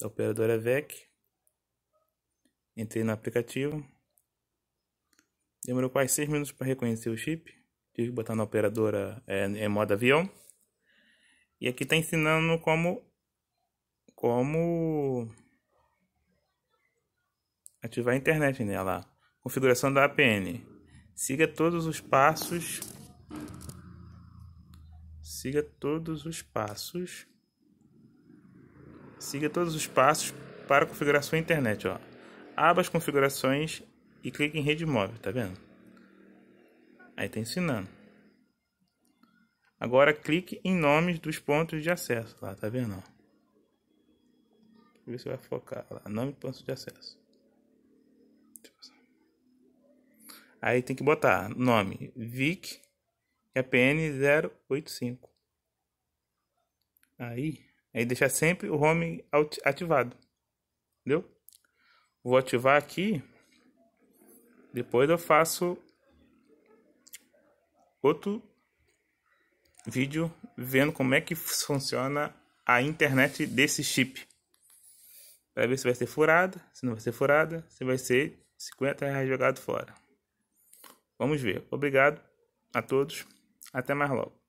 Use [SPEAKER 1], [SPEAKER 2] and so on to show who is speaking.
[SPEAKER 1] da operadora é VEC. Entrei no aplicativo. Demorou quase 6 minutos para reconhecer o chip. Tive que botar na operadora é, em é modo avião. E aqui está ensinando como como ativar a internet nela. Né? Configuração da APN. Siga todos os passos. Siga todos os passos Siga todos os passos para configurar sua internet. Ó. as configurações e clique em rede móvel, tá vendo? Aí está ensinando. Agora clique em nomes dos pontos de acesso. Lá, tá vendo? Ó. Deixa eu ver se vai focar lá. Nome e ponto de acesso. Aí tem que botar nome VIC e 085. Aí Aí deixar sempre o home ativado. Entendeu? Vou ativar aqui. Depois eu faço outro vídeo vendo como é que funciona a internet desse chip. Para ver se vai ser furada, se não vai ser furada, se vai ser 50 reais jogado fora. Vamos ver. Obrigado a todos. Até mais logo.